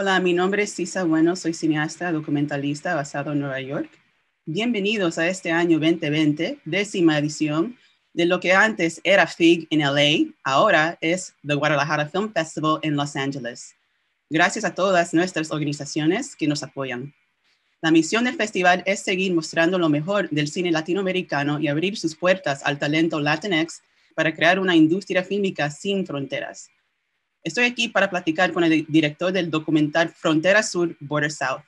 Hola, mi nombre es Cisa Bueno, soy cineasta documentalista basado en Nueva York. Bienvenidos a este año 2020, décima edición de lo que antes era FIG en LA, ahora es The Guadalajara Film Festival en Los Ángeles. Gracias a todas nuestras organizaciones que nos apoyan. La misión del festival es seguir mostrando lo mejor del cine latinoamericano y abrir sus puertas al talento Latinx para crear una industria fílmica sin fronteras. Estoy aquí para platicar con el director del documental Frontera Sur, Border South.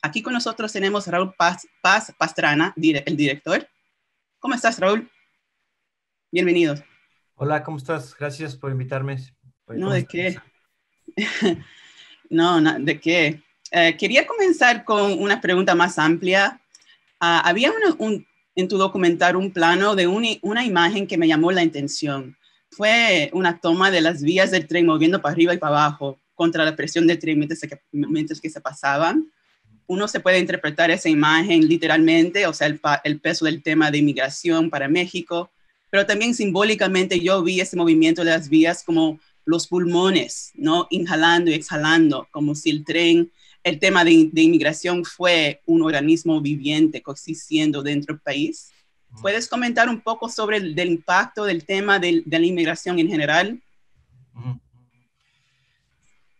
Aquí con nosotros tenemos Raúl Paz, Pastrana, el director. ¿Cómo estás, Raúl? Bienvenidos. Hola, ¿cómo estás? Gracias por invitarme. No, ¿de qué? no, ¿de qué? quería comenzar con una pregunta más amplia. Ah, había en tu documental un plano de una imagen que me llamó la atención fue una toma de las vías del tren moviendo para arriba y para abajo contra la presión del tren mientras que, se pasaban. Uno se puede interpretar esa imagen literalmente, o sea, el, peso del tema de inmigración para México, pero también simbólicamente yo vi ese movimiento de las vías como los pulmones, ¿no? Inhalando y exhalando, como si el tren, el tema de, de inmigración fue un organismo viviente coexistiendo dentro del país. ¿Puedes comentar un poco sobre el del impacto del tema de, la inmigración en general?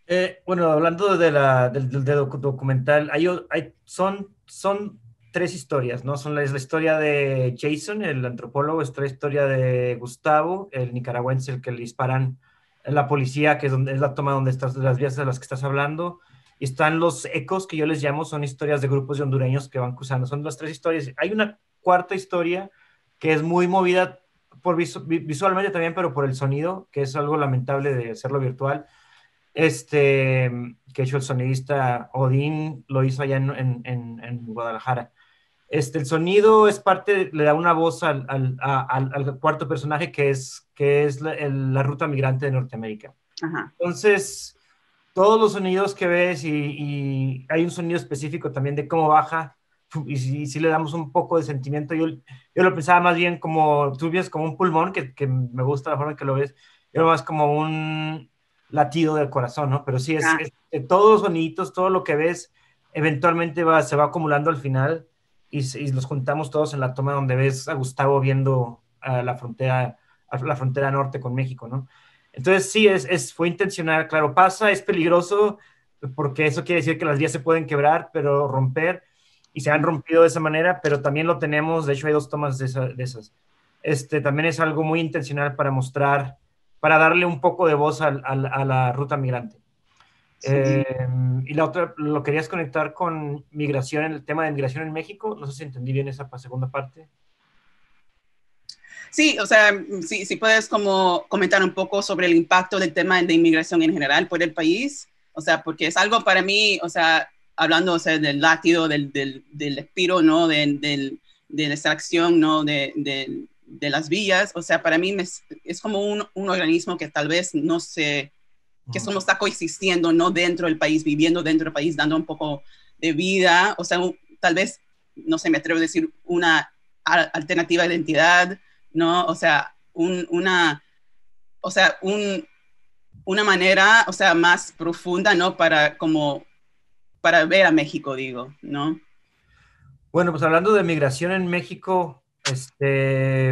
Eh, bueno, hablando de la, del, documental, hay, hay, son, son tres historias, ¿no? Son la, es la historia de Jason, el antropólogo, es la historia de Gustavo, el nicaragüense, el que le disparan la policía, que es, donde, es la toma donde estás, las vías de las que estás hablando, y están los ecos que yo les llamo, son historias de grupos de hondureños que van cruzando. Son las tres historias. Hay una cuarta historia que es muy movida por visualmente también, pero por el sonido, que es algo lamentable de hacerlo virtual. Este, que hecho el sonidista Odín lo hizo allá en, Guadalajara. Este, el sonido es parte, le da una voz al, al, cuarto personaje que es, que es la, ruta migrante de Norteamérica. Entonces, todos los sonidos que ves y, y, hay un sonido específico también de cómo baja y si, le damos un poco de sentimiento, yo, yo lo pensaba más bien como, tú ves como un pulmón, que, que me gusta la forma en que lo ves, yo más como un latido del corazón, ¿no? Pero sí, es, ah. todos los soniditos, todo lo que ves, eventualmente va, se va acumulando al final y, los juntamos todos en la toma donde ves a Gustavo viendo la frontera, a la frontera norte con México, ¿no? Entonces sí, es, fue intencional, claro, pasa, es peligroso, porque eso quiere decir que las vías se pueden quebrar, pero romper, y se han rompido de esa manera, pero también lo tenemos, de hecho hay dos tomas de, esas. Este, también es algo muy intencional para mostrar, para darle un poco de voz a, a, la ruta migrante. Em, y la otra, lo querías conectar con migración, el tema de migración en México, no sé si entendí bien esa segunda parte. Sí, o sea, si, sí, sí puedes como comentar un poco sobre el impacto del tema de inmigración en general por el país, o sea, porque es algo para mí, o sea, hablando o sea, del látido, del, del, del espiro, ¿no? De, del, de la extracción, ¿no? De, de, de, las vías. O sea, para mí es como un, un, organismo que tal vez no se, que solo está coexistiendo, ¿no? Dentro del país, viviendo dentro del país, dando un poco de vida. O sea, tal vez, no sé, me atrevo a decir una alternativa de identidad, ¿no? O sea, un, una, o sea, un, una manera, o sea, más profunda, ¿no? Para como para ver a México, digo, ¿no? Bueno, pues hablando de migración en México, este,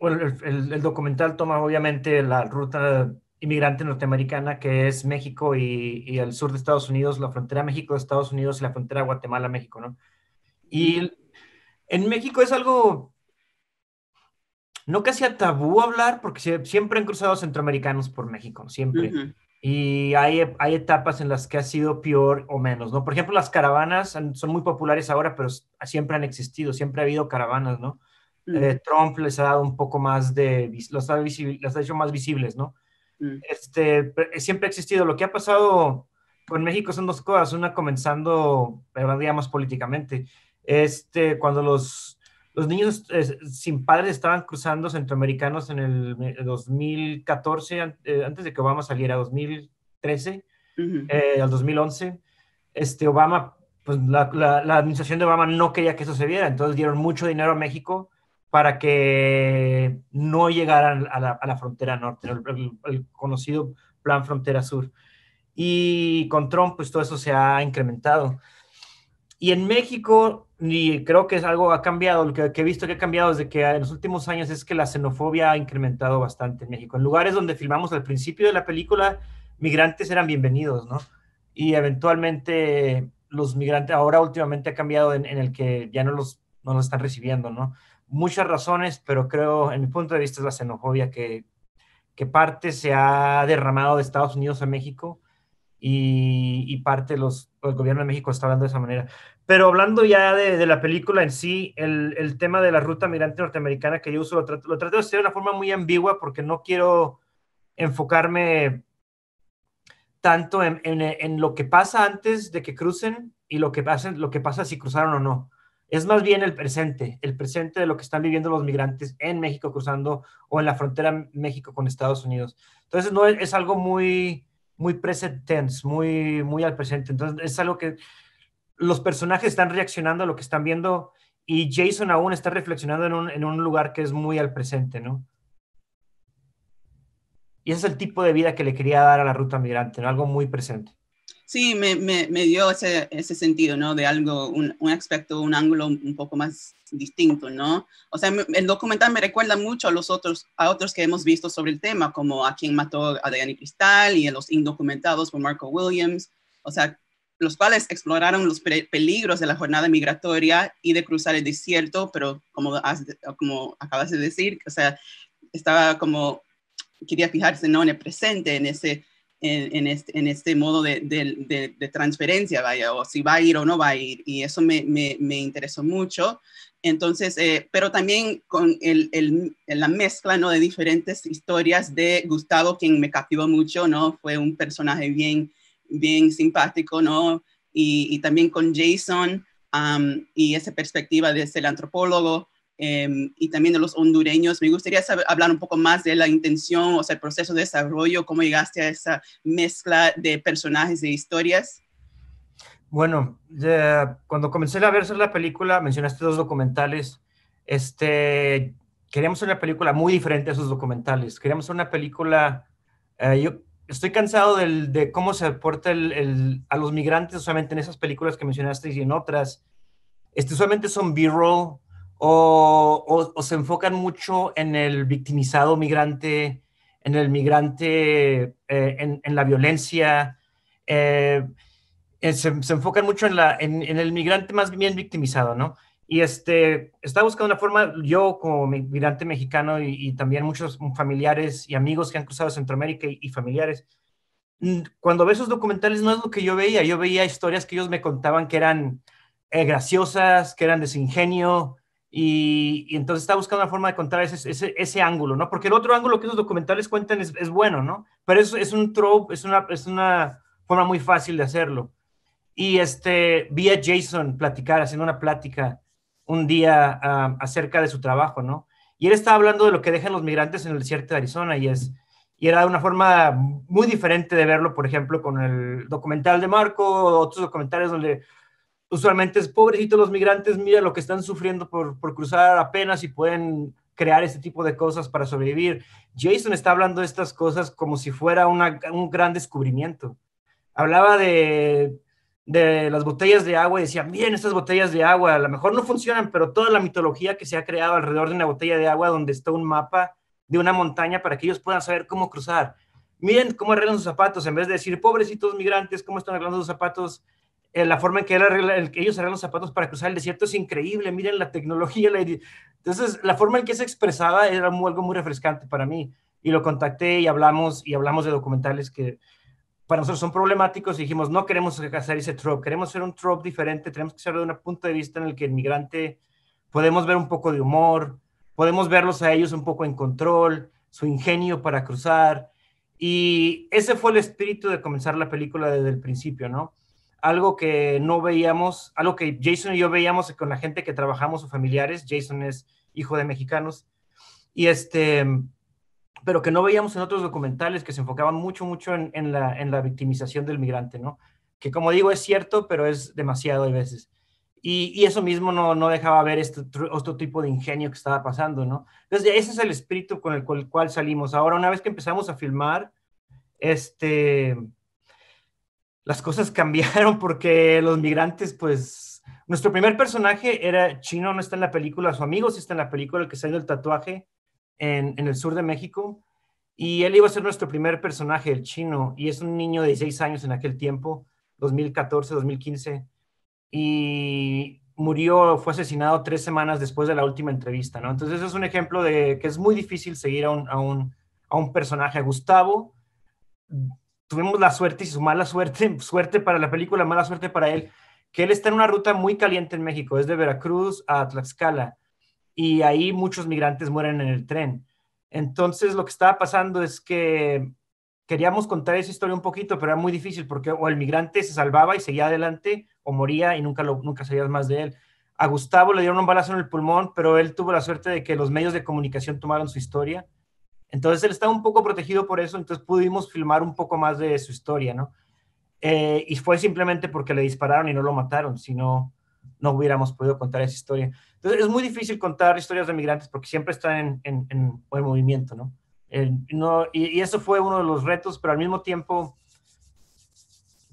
el, documental toma obviamente la ruta inmigrante norteamericana que es México y, el sur de Estados Unidos, la frontera México-Estados Unidos y la frontera Guatemala-México, ¿no? Y en México es algo, no casi a tabú hablar, porque siempre han cruzado centroamericanos por México, siempre. Y hay, e, hay etapas en las que ha sido peor o menos, ¿no? Por ejemplo, las caravanas son muy populares ahora, pero siempre han existido, siempre ha habido caravanas, ¿no? Mm. Eh, Trump les ha dado un poco más de, los ha, ha hecho más visibles, ¿no? Mm. Este, eh, siempre ha existido. Lo que ha pasado con México son dos cosas. Una comenzando, digamos, políticamente. Este, cuando los los niños sin padres estaban cruzando centroamericanos en el 2014, eh, eh, antes de que Obama saliera, 2013, eh, al 2011. Este, Obama, pues la, administración de Obama no quería que eso se viera, entonces dieron mucho dinero a México para que no llegaran a la, frontera norte, el, conocido Plan Frontera Sur. Y con Trump, pues todo eso se ha incrementado. Y en México, y creo que es algo ha cambiado, lo que, he visto que ha cambiado desde que ah, en los últimos años es que la xenofobia ha incrementado bastante en México. En lugares donde filmamos al principio de la película, migrantes eran bienvenidos, ¿no? Y eventualmente los migrantes, ahora últimamente ha cambiado en, el que ya no los, no están recibiendo, ¿no? Muchas razones, pero creo, en mi punto de vista, es la xenofobia que, que parte se ha derramado de Estados Unidos a México y, parte del los, el gobierno de México está hablando de esa manera. Pero hablando ya de, la película en sí, el, el, tema de la ruta migrante norteamericana que yo uso, lo trato, de hacer de una forma muy ambigua porque no quiero enfocarme tanto en, en, lo que pasa antes de que crucen y lo que, pasa, lo que pasa si cruzaron o no. Es más bien el presente, el presente de lo que están viviendo los migrantes en México cruzando o en la frontera México con Estados Unidos. Entonces, no es algo muy, muy present tense, muy, muy al presente. Entonces es algo que los personajes están reaccionando a lo que están viendo y Jason aún está reflexionando en un, en un lugar que es muy al presente, ¿no? Y ese es el tipo de vida que le quería dar a la ruta migrante, ¿no? algo muy presente. Sí, me, me, dio ese, ese, sentido, ¿no? De algo, un, un, aspecto, un ángulo un poco más distinto, ¿no? O sea, el documental me recuerda mucho a los otros, a otros que hemos visto sobre el tema, como a quien mató a Diane Cristal y a los indocumentados por Marco Williams, o sea, los cuales exploraron los peligros de la jornada migratoria y de cruzar el desierto, pero como, como acabas de decir, o sea, estaba como, quería fijarse, ¿no? En el presente, en ese este, en, este, modo de, transferencia, vaya, o si va a ir o no va a ir. Y eso me, interesó mucho. Entonces, eh, pero también con la mezcla de diferentes historias de Gustavo, quien me captivó mucho, ¿no? Fue un personaje bien, bien simpático, ¿no? Y, también con Jason y esa perspectiva desde el antropólogo. Em, y también de los hondureños. Me gustaría hablar un poco más de la intención, o sea, el proceso de desarrollo, cómo llegaste a esa mezcla de personajes, de historias. Bueno, cuando comencé a ver la película, mencionaste dos documentales. Este, queríamos una película muy diferente a esos documentales. Queríamos una película. Eh, yo estoy cansado del, de cómo se aporta el, a los migrantes, solamente en esas películas que mencionaste y en otras. Este, solamente son B-roll o, se enfocan mucho en el victimizado migrante, en el migrante, eh, en, la violencia, eh, eh, se, enfocan mucho en, el migrante más bien victimizado, ¿no? Y este, estaba buscando una forma, yo como migrante mexicano y, también muchos familiares y amigos que han cruzado Centroamérica y, familiares, mm, cuando ve esos documentales no es lo que yo veía, yo veía historias que ellos me contaban que eran graciosas, que eran de ingenio, y, entonces está buscando una forma de contar ese, ángulo, ¿no? Porque el otro ángulo que los documentales cuentan es, es bueno, ¿no? Pero es, es un trope, es una, una forma muy fácil de hacerlo. Y este, vi a Jason platicar, haciendo una plática un día acerca de su trabajo, ¿no? Y él estaba hablando de lo que dejan los migrantes en el desierto de Arizona y es... Y era una forma muy diferente de verlo, por ejemplo, con el documental de Marco, otros documentales donde usualmente es pobrecito los migrantes, mira lo que están sufriendo por, cruzar apenas y pueden crear este tipo de cosas para sobrevivir. Jason está hablando de estas cosas como si fuera un gran descubrimiento. Hablaba de, de las botellas de agua y decía, miren estas botellas de agua, a lo mejor no funcionan, pero toda la mitología que se ha creado alrededor de una botella de agua donde está un mapa de una montaña para que ellos puedan saber cómo cruzar. Miren cómo arreglan sus zapatos, en vez de decir, pobrecitos migrantes, cómo están arreglando sus zapatos, eh, la forma en que ellos arreglan los zapatos para cruzar el desierto es increíble, miren la tecnología. entonces, la forma en que se expresaba era algo muy refrescante para mí. Y lo contacté y hablamos, y hablamos de documentales que para nosotros son problemáticos y dijimos, no queremos hacer ese trope, queremos hacer un trope diferente, tenemos que hacerlo de un punto de vista en el que el migrante podemos ver un poco de humor, podemos verlos a ellos un poco en control, su ingenio para cruzar. Y ese fue el espíritu de comenzar la película desde el principio, ¿no? algo que no veíamos, algo que Jason y yo veíamos con la gente que trabajamos o familiares, Jason es hijo de mexicanos, y este, pero que no veíamos en otros documentales que se enfocaban mucho, mucho en, la, en la victimización del migrante, ¿no? Que como digo es cierto, pero es demasiado a veces. Y, y, eso mismo no, no dejaba ver este otro tipo de ingenio que estaba pasando, ¿no? Entonces, ese es el espíritu con el cual salimos. Ahora, una vez que empezamos a filmar, este, las cosas cambiaron porque los migrantes, pues, nuestro primer personaje era chino, no está en la película, su amigo sí está en la película, el que salió el tatuaje en, en el sur de México, y él iba a ser nuestro primer personaje, el chino, y es un niño de 16 años en aquel tiempo, 2014, 2015, y murió, fue asesinado tres semanas después de la última entrevista, ¿no? Entonces, es un ejemplo de que es muy difícil seguir a un, a un, a un personaje. Gustavo tuvimos la suerte y su mala suerte, suerte para la película, mala suerte para él, que él está en una ruta muy caliente en México, es de Veracruz a Tlaxcala, y ahí muchos migrantes mueren en el tren. Entonces lo que estaba pasando es que queríamos contar esa historia un poquito, pero era muy difícil porque o el migrante se salvaba y seguía adelante, o moría y nunca, lo, nunca sabías más de él. A Gustavo le dieron un balazo en el pulmón, pero él tuvo la suerte de que los medios de comunicación tomaron su historia entonces él estaba un poco protegido por eso, entonces pudimos filmar un poco más de su historia, ¿no? Eh, y fue simplemente porque le dispararon y no lo mataron, si no, no hubiéramos podido contar esa historia. Entonces es muy difícil contar historias de migrantes porque siempre están en, en, movimiento, ¿no? y, eso fue uno de los retos, pero al mismo tiempo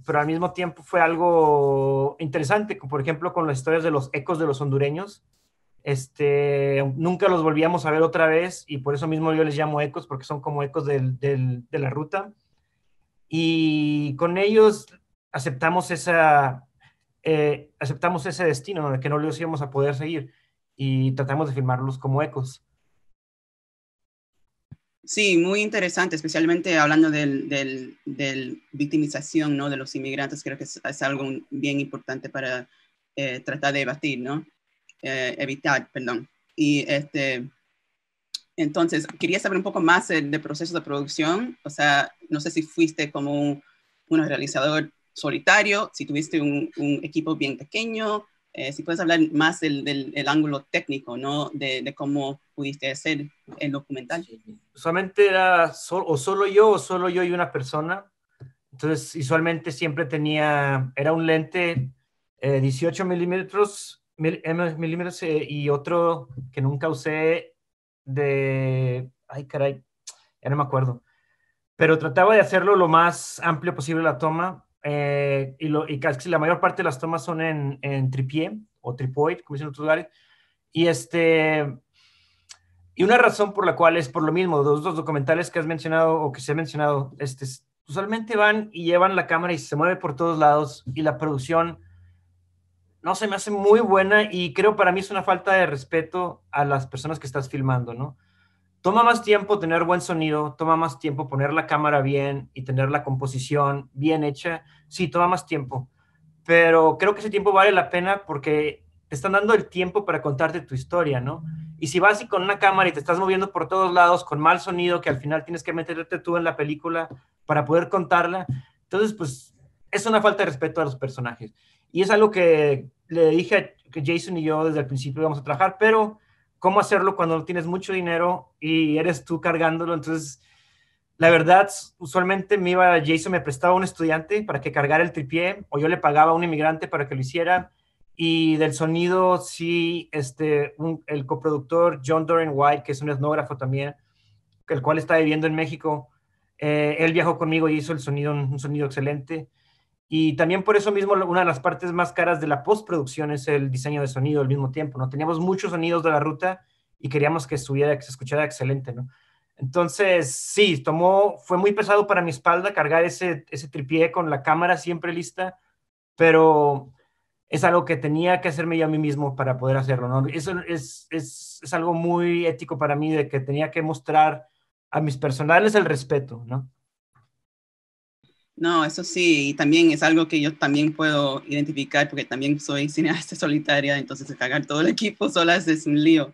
pero al mismo tiempo fue algo interesante, por ejemplo, con las historias de los ecos de los hondureños, este, nunca los volvíamos a ver otra vez y por eso mismo yo les llamo ecos, porque son como ecos de la ruta. Y con ellos aceptamos, esa, eh, aceptamos ese destino, de que no los íbamos a poder seguir y tratamos de firmarlos como ecos. Sí, muy interesante, especialmente hablando De del, victimización ¿no? de los inmigrantes, creo que es, algo bien importante para eh, tratar de debatir, ¿no? Eh, evitar, perdón. Y este, entonces, quería saber un poco más del eh, de proceso de producción, o sea, no sé si fuiste como un, realizador solitario, si tuviste un, equipo bien pequeño, eh, si puedes hablar más del, ángulo técnico, ¿no? De, cómo pudiste hacer el documental. Usualmente era o solo yo o solo yo y una persona. Entonces, usualmente siempre tenía, era un lente 18 milímetros eh, milímetros eh, y otro que nunca usé de... Ay, caray, ya no me acuerdo. Pero trataba de hacerlo lo más amplio posible la toma eh, y, y casi la mayor parte de las tomas son en, en tripié o tripoid, como dicen otros lugares. Y este... Y una razón por la cual es por lo mismo, los dos documentales que has mencionado o que se ha mencionado, este, usualmente van y llevan la cámara y se mueve por todos lados y la producción no se me hace muy buena y creo para mí es una falta de respeto a las personas que estás filmando, ¿no? Toma más tiempo tener buen sonido, toma más tiempo poner la cámara bien y tener la composición bien hecha. Sí, toma más tiempo, pero creo que ese tiempo vale la pena porque te están dando el tiempo para contarte tu historia, ¿no? Y si vas y con una cámara y te estás moviendo por todos lados con mal sonido que al final tienes que meterte tú en la película para poder contarla, entonces pues es una falta de respeto a los personajes. Y es algo que le dije a que Jason y yo desde el principio íbamos a trabajar, pero ¿cómo hacerlo cuando no tienes mucho dinero y eres tú cargándolo? Entonces, la verdad, usualmente me iba, Jason me prestaba un estudiante para que cargara el tripié o yo le pagaba a un inmigrante para que lo hiciera. Y del sonido, sí, este, el coproductor John Doran White, que es un etnógrafo también, el cual está viviendo en México, eh, él viajó conmigo y hizo el sonido, un sonido excelente. Y también por eso mismo una de las partes más caras de la postproducción es el diseño de sonido al mismo tiempo, ¿no? Teníamos muchos sonidos de la ruta y queríamos que estuviera, que se escuchara excelente, ¿no? Entonces, sí, tomó, fue muy pesado para mi espalda cargar ese, ese tripié con la cámara siempre lista, pero es algo que tenía que hacerme yo a mí mismo para poder hacerlo, ¿no? Eso es, es algo muy ético para mí de que tenía que mostrar a mis personales el respeto, ¿no? No, eso sí, y también es algo que yo también puedo identificar porque también soy cineasta solitaria, entonces cagar todo el equipo solas es un lío.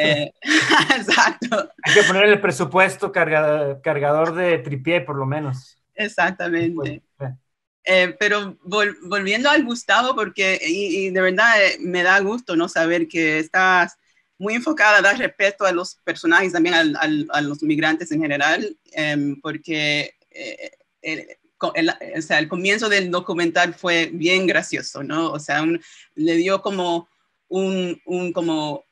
Eh, exacto. Hay que poner el presupuesto cargador de tripié por lo menos. Exactamente. Pues, eh, pero volviendo al Gustavo, porque y, de verdad eh, me da gusto no saber que estás muy enfocada a dar respeto a los personajes, también a los migrantes en general, em, porque o sea, el comienzo del documental fue bien gracioso, ¿no? O sea, le dio como un, un, como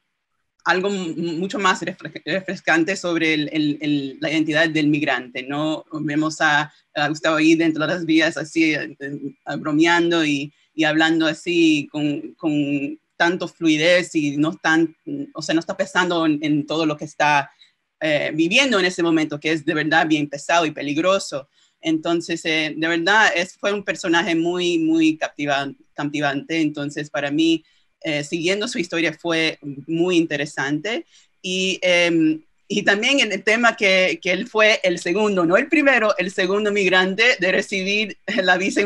algo mucho más refrescante sobre la identidad del migrante, ¿no? Vemos a, Gustavo ahí dentro de las vías así, eh, eh, bromeando y, hablando así con, con, tanto fluidez y no, tan, o sea, no está pensando en, todo lo que está eh, viviendo en ese momento, que es de verdad bien pesado y peligroso. Entonces, eh, de verdad, es, fue un personaje muy, muy captivante. Entonces, para mí, eh, siguiendo su historia fue muy interesante. Y, em, y también en el tema que, que, él fue el segundo, no el primero, el segundo migrante de recibir la visa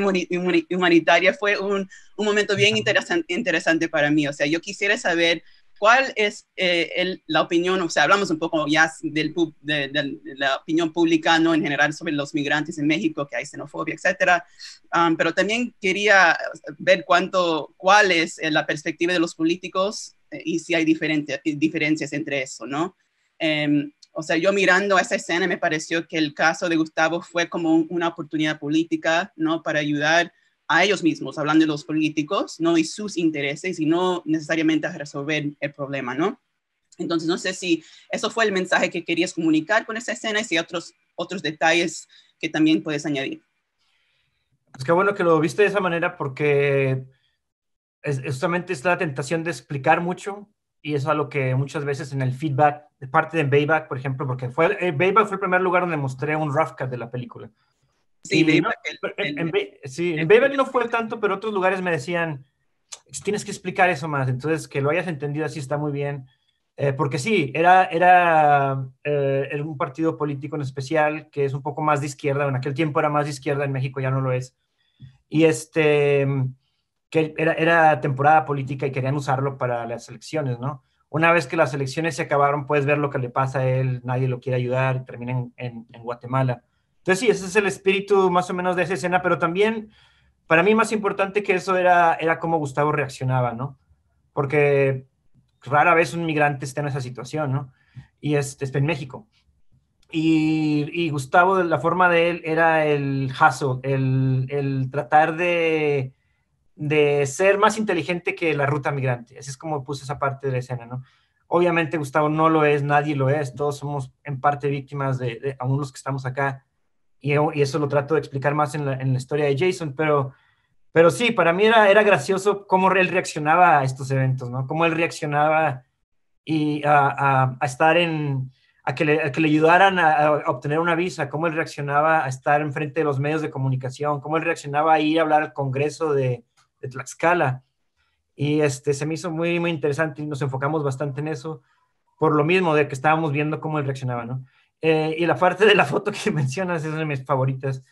humanitaria fue un, un momento bien interesante para mí. O sea, yo quisiera saber cuál es eh, la opinión, o sea, hablamos un poco ya del, de, de, la opinión pública, En general sobre los migrantes en México, que hay xenofobia, etcétera. Um, pero también quería ver cuánto, cuál es eh, la perspectiva de los políticos eh, y si hay diferentes diferencias entre eso, ¿no? Em, o sea, yo mirando esa escena me pareció que el caso de Gustavo fue como una oportunidad política, ¿no? Para ayudar a ellos mismos, hablando de los políticos, ¿no? Y sus intereses y no necesariamente a resolver el problema, ¿no? Entonces, no sé si eso fue el mensaje que querías comunicar con esa escena y si hay otros, otros detalles que también puedes añadir. Es pues que bueno que lo viste de esa manera porque justamente es la tentación de explicar mucho y eso es algo que muchas veces en el feedback de parte de Bayback, por ejemplo, porque fue, eh, Bayback fue el primer lugar donde mostré un rough cut de la película. Sí, en, no fue tanto, pero otros lugares me decían, pues tienes que explicar eso más. Entonces, que lo hayas entendido así está muy bien. Eh, porque sí, era, eh, era, un partido político en especial que es un poco más de izquierda. En aquel tiempo era más de izquierda, en México ya no lo es. Y este, que era, temporada política y querían usarlo para las elecciones, ¿no? Una vez que las elecciones se acabaron, puedes ver lo que le pasa a él, nadie lo quiere ayudar, termina en Guatemala. Entonces sí, ese es el espíritu más o menos de esa escena, pero también para mí más importante que eso era, era cómo Gustavo reaccionaba, ¿no? Porque rara vez un migrante está en esa situación, ¿no? Y este, está en México. Y, y, Gustavo, la forma de él era el jaso, el, tratar de, ser más inteligente que la ruta migrante. Así es como puse esa parte de la escena, ¿no? Obviamente Gustavo no lo es, nadie lo es, todos somos en parte víctimas de, de aún los que estamos acá, y, eso lo trato de explicar más en la, historia de Jason, pero, pero sí, para mí era, era gracioso cómo él reaccionaba a estos eventos, ¿no? Cómo él reaccionaba y a, estar en, a que le, ayudaran a, obtener una visa, cómo él reaccionaba a estar enfrente de los medios de comunicación, cómo él reaccionaba a ir a hablar al Congreso de, de, Tlaxcala. Y este, se me hizo muy, muy interesante y nos enfocamos bastante en eso, por lo mismo de que estábamos viendo cómo él reaccionaba, ¿no? Eh, y la parte de la foto que mencionas es una de mis favoritas.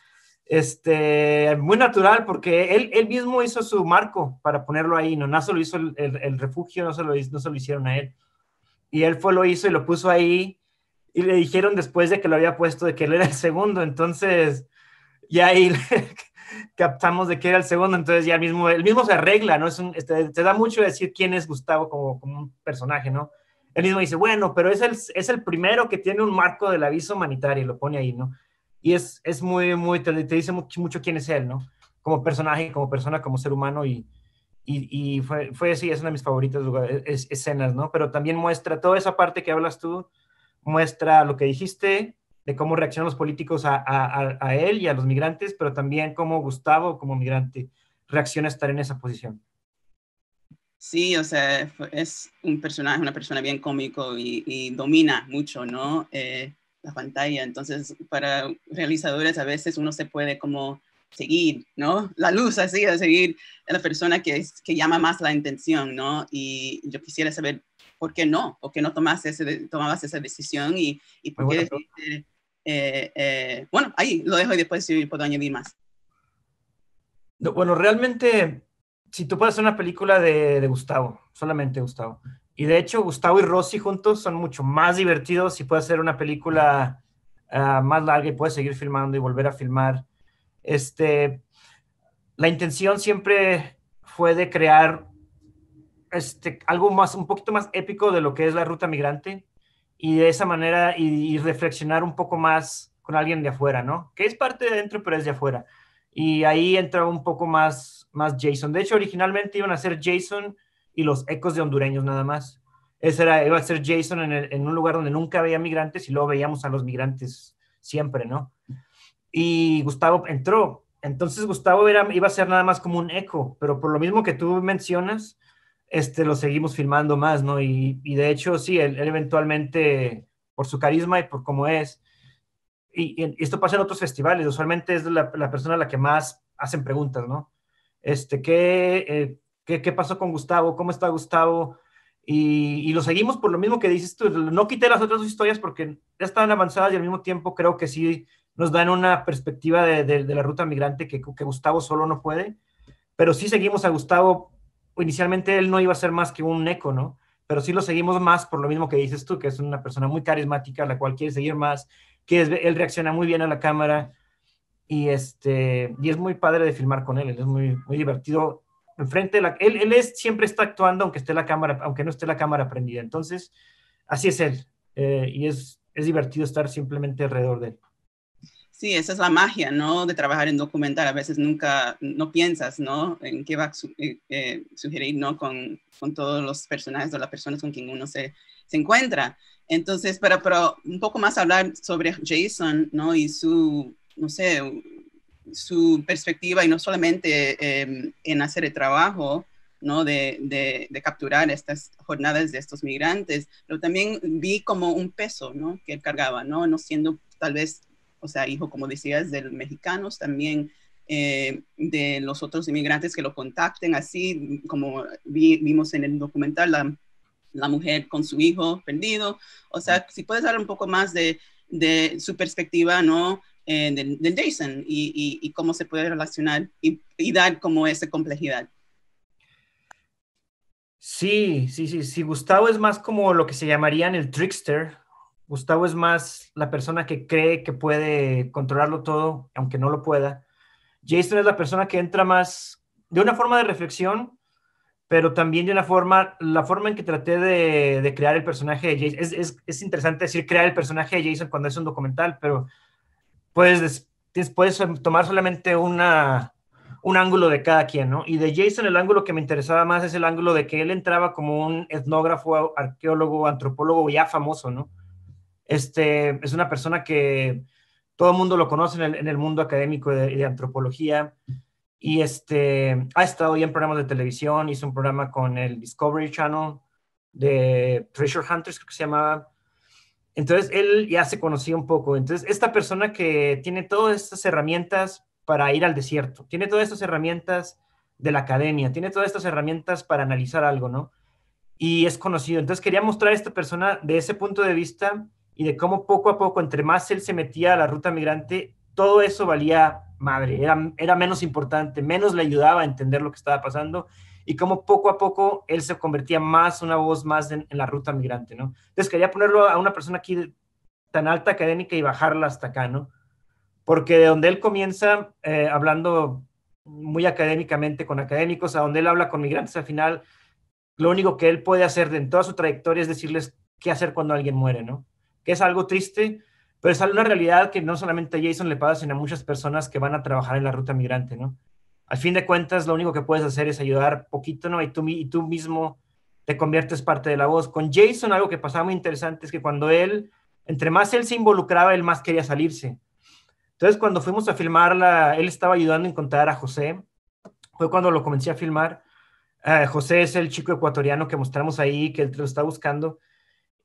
Este, muy natural, porque él, él mismo hizo su marco para ponerlo ahí. no solo hizo el, el, refugio, no solo lo, no hicieron a él. Y él fue, lo hizo y lo puso ahí. Y le dijeron después de que lo había puesto de que él era el segundo. Entonces, ya ahí captamos de que era el segundo. Entonces, ya mismo, él mismo se arregla, ¿no? Es este, te da mucho decir quién es Gustavo como, como un personaje, ¿no? él mismo dice, bueno, pero es el, primero que tiene un marco del aviso humanitario, y lo pone ahí, ¿no? Y es, es muy, muy, te, dice mucho, quién es él, ¿no? Como personaje, como persona, como ser humano, y, y, fue, fue, sí, es una de mis favoritas e, escenas, ¿no? Pero también muestra toda esa parte que hablas tú, muestra lo que dijiste, de cómo reaccionan los políticos a, a él y a los migrantes, pero también cómo Gustavo, como migrante, reacciona a estar en esa posición. Sí, o sea, es un personaje, una persona bien cómico y, domina mucho, ¿no? Eh, la pantalla. Entonces, para realizadores a veces uno se puede como seguir, ¿no? La luz así, a seguir a la persona que, es, que llama más la intención, ¿no? Y yo quisiera saber por qué no, por qué no ese, tomabas esa decisión y, por qué... Eh, eh, bueno, ahí lo dejo y después si puedo añadir más. bueno, realmente si tú puedes hacer una película de, Gustavo, solamente Gustavo. Y de hecho, Gustavo y Rossi juntos son mucho más divertidos si puedes hacer una película ah, más larga y puedes seguir filmando y volver a filmar. Este, la intención siempre fue de crear este, algo más, un poquito más épico de lo que es la ruta migrante y de esa manera y, reflexionar un poco más con alguien de afuera, ¿no? Que es parte de adentro, pero es de afuera. Y ahí entraba un poco más, más Jason. De hecho, originalmente iban a ser Jason y los ecos de hondureños nada más. Ese era, iba a ser Jason en, un lugar donde nunca había migrantes y luego veíamos a los migrantes siempre, ¿no? Y Gustavo entró. Entonces Gustavo era, iba a ser nada más como un eco, pero por lo mismo que tú mencionas, este, lo seguimos filmando más, ¿no? Y, de hecho, sí, él, eventualmente, por su carisma y por cómo es, y, esto pasa en otros festivales, usualmente es la, persona la que más hacen preguntas, ¿no? Este, ¿qué, eh, qué, pasó con Gustavo? ¿Cómo está Gustavo? Y, lo seguimos por lo mismo que dices tú, no quité las otras dos historias porque ya estaban avanzadas y al mismo tiempo creo que sí nos dan una perspectiva de, la ruta migrante que, que, Gustavo solo no puede, pero sí seguimos a Gustavo, inicialmente él no iba a ser más que un eco, ¿no? Pero sí lo seguimos más por lo mismo que dices tú, que es una persona muy carismática, la cual quiere seguir más, que él reacciona muy bien a la cámara y, este, y es muy padre de filmar con él, es muy, muy divertido. Enfrente él, él es, siempre está actuando aunque, esté la cámara, aunque no esté la cámara prendida. Entonces, así es él. Eh, y es, es divertido estar simplemente alrededor de él. Sí, esa es la magia, ¿no? De trabajar en documental. A veces nunca, no piensas, ¿no? En qué va a eh, eh, sugerir, ¿no? Con, con, todos los personajes o las personas con quien uno se se encuentra. Entonces, para, un poco más hablar sobre Jason, ¿no? Y su, no sé, su perspectiva y no solamente em, en hacer el trabajo, ¿no? De, de, capturar estas jornadas de estos migrantes, pero también vi como un peso, ¿no? Que él cargaba, ¿no? No siendo tal vez, o sea, hijo, como decías, de los mexicanos, también eh, de los otros inmigrantes que lo contacten, así como vimos en el documental, la la mujer con su hijo perdido. O sea, si puedes dar un poco más de, su perspectiva, ¿no? Eh, del, Jason y, cómo se puede relacionar y, dar como esa complejidad. Sí, sí, sí, sí. Gustavo es más como lo que se llamarían el trickster. Gustavo es más la persona que cree que puede controlarlo todo, aunque no lo pueda. Jason es la persona que entra más de una forma de reflexión, pero también de una forma, la forma en que traté de, crear el personaje de Jason, es, interesante decir crear el personaje de Jason cuando es un documental, pero puedes, puedes tomar solamente una, un ángulo de cada quien, ¿no? Y de Jason el ángulo que me interesaba más es el ángulo de que él entraba como un etnógrafo, arqueólogo, antropólogo ya famoso, ¿no? Este, es una persona que todo el mundo lo conoce en el, mundo académico de, de antropología, y este, ha estado ya en programas de televisión, hizo un programa con el Discovery Channel de Treasure Hunters, creo que se llamaba. Entonces, él ya se conocía un poco. Entonces, esta persona que tiene todas estas herramientas para ir al desierto, tiene todas estas herramientas de la academia, tiene todas estas herramientas para analizar algo, ¿no? Y es conocido. Entonces, quería mostrar a esta persona de ese punto de vista y de cómo poco a poco, entre más él se metía a la ruta migrante, todo eso valía madre, era, menos importante, menos le ayudaba a entender lo que estaba pasando y cómo poco a poco él se convertía más, una voz más en, la ruta migrante, ¿no? Entonces quería ponerlo a una persona aquí tan alta académica y bajarla hasta acá, ¿no? Porque de donde él comienza eh, hablando muy académicamente con académicos, a donde él habla con migrantes al final, lo único que él puede hacer en toda su trayectoria es decirles qué hacer cuando alguien muere, ¿no? Que es algo triste, pero es una realidad que no solamente a Jason le pasa, sino a muchas personas que van a trabajar en la ruta migrante, ¿no? Al fin de cuentas, lo único que puedes hacer es ayudar poquito, ¿no? Y tú, y tú mismo te conviertes parte de la voz. Con Jason, algo que pasaba muy interesante es que cuando él, entre más él se involucraba, él más quería salirse. Entonces, cuando fuimos a filmarla, él estaba ayudando a encontrar a José. Fue cuando lo comencé a filmar. Eh, José es el chico ecuatoriano que mostramos ahí, que él lo está buscando.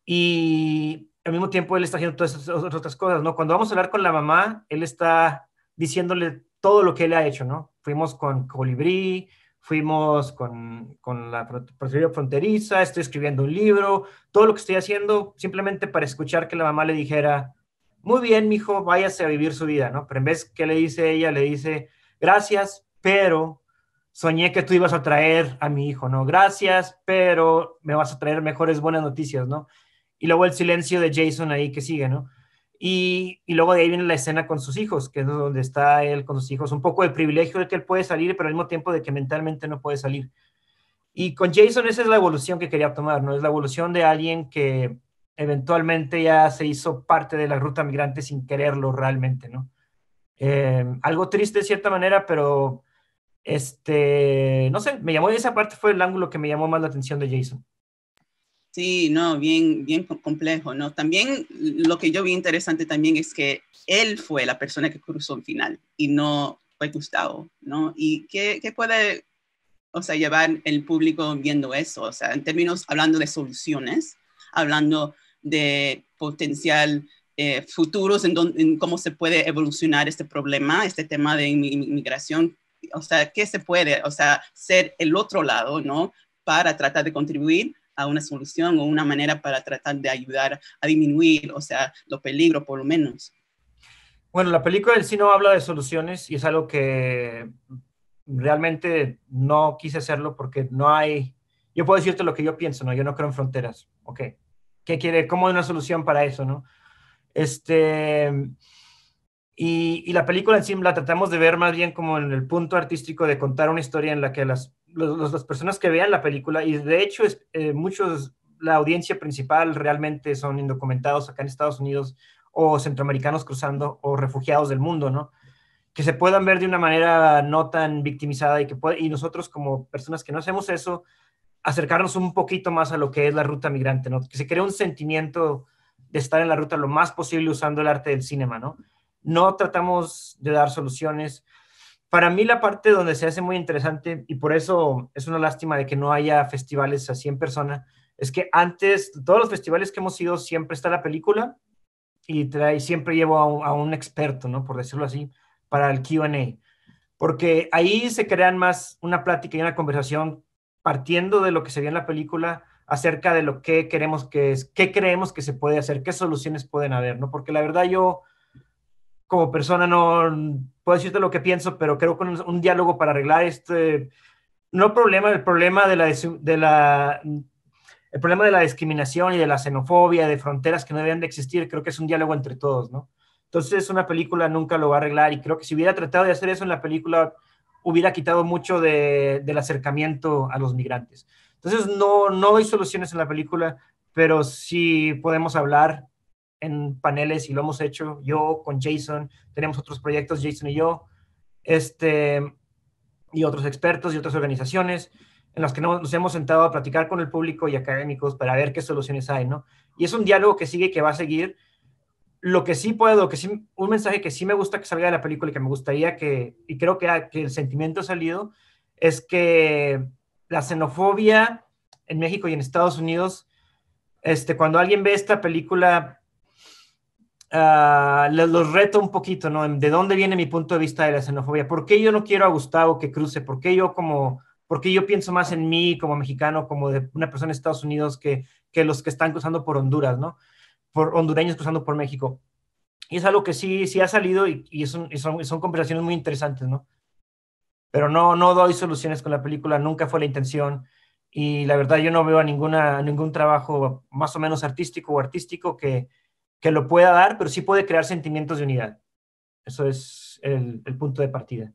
Y al mismo tiempo él está haciendo todas esas otras cosas, ¿no? Cuando vamos a hablar con la mamá, él está diciéndole todo lo que él ha hecho, ¿no? Fuimos con Colibrí, fuimos con, con la Procedura fronteriza, estoy escribiendo un libro, todo lo que estoy haciendo simplemente para escuchar que la mamá le dijera, muy bien, mijo, váyase a vivir su vida, ¿no? Pero en vez que le dice ella, le dice, gracias, pero soñé que tú ibas a traer a mi hijo, ¿no? Gracias, pero me vas a traer mejores buenas noticias, ¿no? y luego el silencio de Jason ahí que sigue, ¿no? Y, luego de ahí viene la escena con sus hijos, que es donde está él con sus hijos, un poco de privilegio de que él puede salir, pero al mismo tiempo de que mentalmente no puede salir. Y con Jason esa es la evolución que quería tomar, ¿no? Es la evolución de alguien que eventualmente ya se hizo parte de la ruta migrante sin quererlo realmente, ¿no? Eh, algo triste de cierta manera, pero este, no sé, me llamó esa parte, fue el ángulo que me llamó más la atención de Jason. Sí, no, bien, bien complejo, ¿no? También lo que yo vi interesante también es que él fue la persona que cruzó el final y no fue Gustavo, ¿no? ¿Y qué, puede, o sea, llevar el público viendo eso? O sea, en términos, hablando de soluciones, hablando de potencial eh, futuros en, en, cómo se puede evolucionar este problema, este tema de inmigración, o sea, qué se puede, o sea, ser el otro lado, ¿no? Para tratar de contribuir a una solución o una manera para tratar de ayudar a disminuir, o sea, los peligros por lo menos. Bueno, la película del sí no habla de soluciones y es algo que realmente no quise hacerlo porque no hay, yo puedo decirte lo que yo pienso, ¿no? Yo no creo en fronteras, ¿ok? ¿Qué quiere? ¿Cómo hay una solución para eso, no? Este, y, y, la película en sí la tratamos de ver más bien como en el punto artístico de contar una historia en la que las los, las personas que vean la película, y de hecho es, eh, muchos, la audiencia principal realmente son indocumentados acá en Estados Unidos o centroamericanos cruzando o refugiados del mundo, ¿no? Que se puedan ver de una manera no tan victimizada y que puede, y nosotros como personas que no hacemos eso, acercarnos un poquito más a lo que es la ruta migrante, ¿no? Que se cree un sentimiento de estar en la ruta lo más posible usando el arte del cinema, ¿no? No tratamos de dar soluciones, para mí la parte donde se hace muy interesante, y por eso es una lástima de que no haya festivales así en persona, es que antes, todos los festivales que hemos ido, siempre está la película y siempre llevo a un, experto, ¿no? Por decirlo así, para el QA. Porque ahí se crean más una plática y una conversación partiendo de lo que se ve en la película acerca de lo que queremos que es, qué creemos que se puede hacer, qué soluciones pueden haber, ¿no? Porque la verdad yo como persona no puedo decirte lo que pienso, pero creo que un, diálogo para arreglar este, no problema, el problema de la, de la, el problema de la discriminación y de la xenofobia, de fronteras que no deben de existir, creo que es un diálogo entre todos, ¿no? Entonces una película nunca lo va a arreglar y creo que si hubiera tratado de hacer eso en la película, hubiera quitado mucho del acercamiento a los migrantes. Entonces no, no hay soluciones en la película, pero sí podemos hablar en paneles y lo hemos hecho yo con Jason, tenemos otros proyectos, Jason y yo, este, y otros expertos y otras organizaciones en las que nos hemos sentado a platicar con el público y académicos para ver qué soluciones hay, ¿no? Y es un diálogo que sigue, que va a seguir. Lo que sí puedo, que sí, un mensaje que sí me gusta que salga de la película y que me gustaría que, y creo que, ah, que el sentimiento ha salido, es que la xenofobia en México y en Estados Unidos, este, cuando alguien ve esta película Ah, los, reto un poquito, ¿no? ¿De dónde viene mi punto de vista de la xenofobia? ¿Por qué yo no quiero a Gustavo que cruce? ¿Por qué yo como... ¿Por qué yo pienso más en mí como mexicano, como de una persona de Estados Unidos que, que los que están cruzando por Honduras, ¿no? Por hondureños cruzando por México. Y es algo que sí, sí ha salido y, son, son, conversaciones muy interesantes, ¿no? Pero no, no doy soluciones con la película, nunca fue la intención. Y la verdad yo no veo ninguna, ningún trabajo más o menos artístico o artístico que, que lo pueda dar, pero sí puede crear sentimientos de unidad. Eso es el, punto de partida.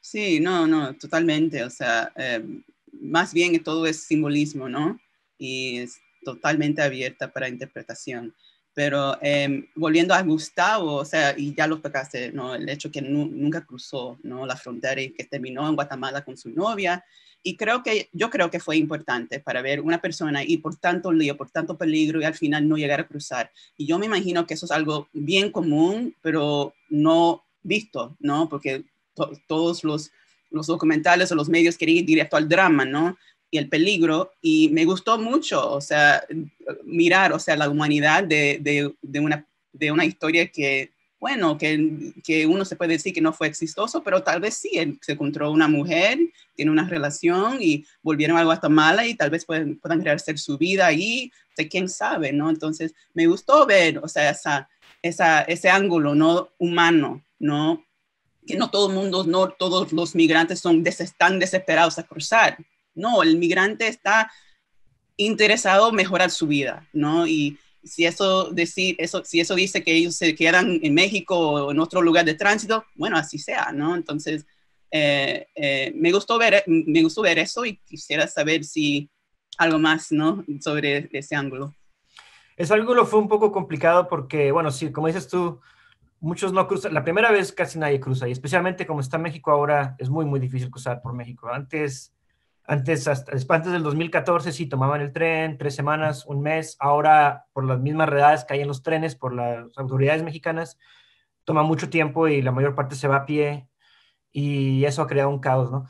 Sí, no, no, totalmente. O sea, eh, más bien todo es simbolismo, ¿no? Y es totalmente abierta para interpretación. Pero em, volviendo a Gustavo, o sea, y ya lo tocaste, ¿no? El hecho que nunca cruzó, ¿no? La frontera y que terminó en Guatemala con su novia y creo que yo creo que fue importante para ver una persona y por tanto lío, por tanto peligro y al final no llegar a cruzar. Y yo me imagino que eso es algo bien común, pero no visto, ¿no? Porque todos los, los documentales o los medios querían ir directo al drama, ¿no? Y el peligro. Y me gustó mucho, o sea, mirar, o sea, la humanidad de, de, de una, de una historia que bueno, que, que, uno se puede decir que no fue exitoso, pero tal vez sí, se encontró una mujer, tiene una relación y volvieron a Guatemala y tal vez pueden, puedan crearse su vida ahí, de quién sabe, ¿no? Entonces, me gustó ver, o sea, esa, ese ángulo, ¿no? Humano, ¿no? Que no todo el mundo, no todos los migrantes son están desesperados a cruzar, no, el migrante está interesado en mejorar su vida, ¿no? Y, si eso, decir, eso, si eso dice que ellos se quedan en México o en otro lugar de tránsito, bueno, así sea, ¿no? Entonces, eh, eh, me, gustó ver, me gustó ver eso y quisiera saber si algo más, ¿no? Sobre ese ángulo. Ese ángulo fue un poco complicado porque, bueno, sí, como dices tú, muchos no cruzan, la primera vez casi nadie cruza, y especialmente como está México ahora, es muy, muy difícil cruzar por México. Antes antes, hasta, antes del 2014, sí tomaban el tren, tres semanas, un mes. Ahora, por las mismas redadas que hay en los trenes, por las autoridades mexicanas, toma mucho tiempo y la mayor parte se va a pie. Y eso ha creado un caos, ¿no?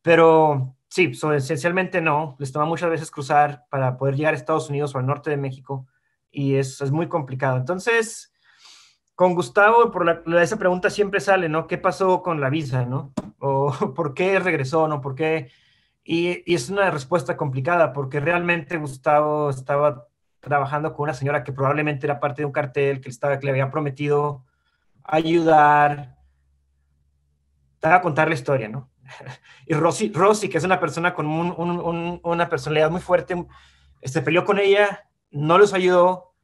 Pero sí, esencialmente no. Les toma muchas veces cruzar para poder llegar a Estados Unidos o al norte de México. Y es, es muy complicado. Entonces, con Gustavo, por esa pregunta siempre sale, ¿no? ¿Qué pasó con la visa, no? ¿O por qué regresó, no? ¿Por qué? Y, es una respuesta complicada porque realmente Gustavo estaba trabajando con una señora que probablemente era parte de un cartel que, estaba, le había prometido ayudar, estaba a contar la historia, ¿no? y Rosy, Rosy, que es una persona con una personalidad muy fuerte, se peleó con ella, no los ayudó,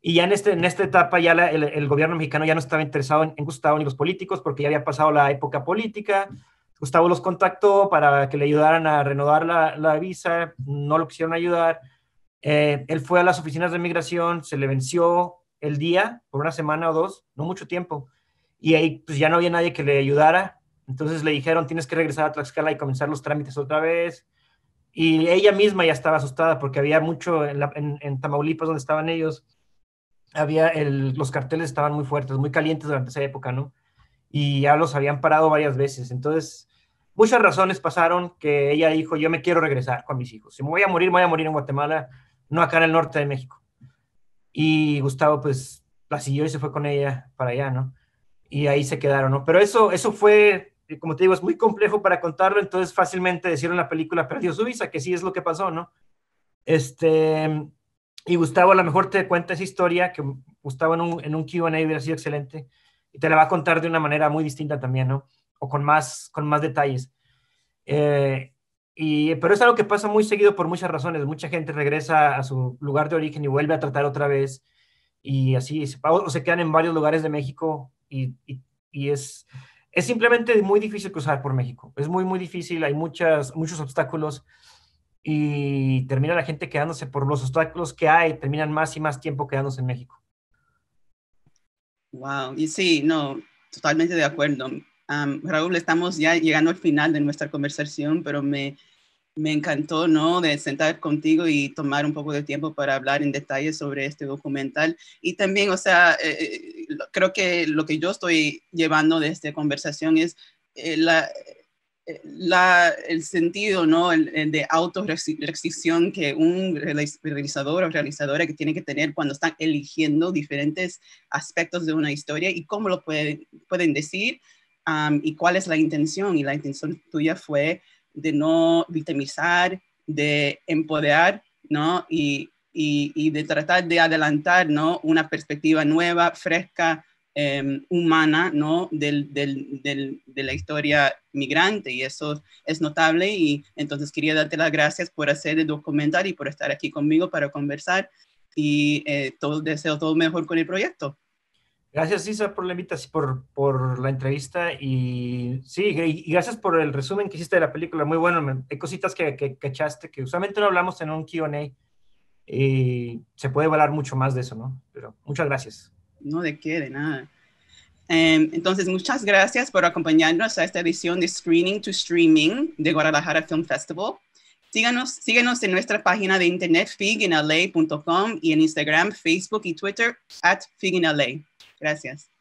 y ya en, este, en esta etapa ya el, gobierno mexicano ya no estaba interesado en, Gustavo ni los políticos, porque ya había pasado la época política, Gustavo los contactó para que le ayudaran a renovar la, visa, no lo quisieron ayudar. Eh, él fue a las oficinas de migración, se le venció el día por una semana o dos, no mucho tiempo, y ahí pues ya no había nadie que le ayudara. Entonces le dijeron, tienes que regresar a Tlaxcala y comenzar los trámites otra vez. Y ella misma ya estaba asustada porque había mucho en, Tamaulipas donde estaban ellos, había los carteles estaban muy fuertes, muy calientes durante esa época, ¿no? Y ya los habían parado varias veces. Entonces, muchas razones pasaron que ella dijo, yo me quiero regresar con mis hijos. Si me voy a morir, voy a morir en Guatemala, no acá en el norte de México. Y Gustavo, pues, la siguió y se fue con ella para allá, ¿no? Y ahí se quedaron, ¿no? Pero eso, eso fue, eh, como te digo, es muy complejo para contarlo, entonces fácilmente decían en la película perdió su visa, que sí es lo que pasó, ¿no? Este, y Gustavo a lo mejor te cuenta esa historia, que Gustavo en un, en un QA hubiera sido excelente, y te la va a contar de una manera muy distinta también, ¿no? o con más, con más detalles. Eh, y, pero es algo que pasa muy seguido por muchas razones. Mucha gente regresa a su lugar de origen y vuelve a tratar otra vez y así, o se quedan en varios lugares de México y, y, y es, es simplemente muy difícil cruzar por México. Es muy, muy difícil, hay muchas, muchos obstáculos y termina la gente quedándose por los obstáculos que hay, terminan más y más tiempo quedándose en México. Wow, y sí, no, totalmente de acuerdo. Raúl, estamos ya llegando al final de nuestra conversación, pero me, encantó, ¿no? De sentar contigo y tomar un poco de tiempo para hablar en detalle sobre este documental. Y también, o sea, eh, eh, creo que lo que yo estoy llevando de esta conversación es eh, la, el sentido, ¿no? El, de autorrestricción que un realizador o realizadora que tiene que tener cuando están eligiendo diferentes aspectos de una historia y cómo lo pueden, pueden decir y cuál es la intención. Y la intención tuya fue de no victimizar, de empoderar, ¿no? Y, y, de tratar de adelantar, ¿no? Una perspectiva nueva, fresca, em, humana, ¿no? Del, del, del, de la historia migrante y eso es notable y entonces quería darte las gracias por hacer el documental y por estar aquí conmigo para conversar y eh, todo, deseo todo mejor con el proyecto. Gracias, Isa, por la invitación, por, por la entrevista y sí, y gracias por el resumen que hiciste de la película. Muy bueno, hay cositas que, que cachaste que usualmente no hablamos en un QA y se puede hablar mucho más de eso, ¿no? Pero muchas gracias. No, de qué, de nada. Em, entonces, muchas gracias por acompañarnos a esta edición de Screening to Streaming de Guadalajara Film Festival. Síganos, síguenos en nuestra página de internet figinla.com y en Instagram, Facebook y Twitter at figinla. Gracias.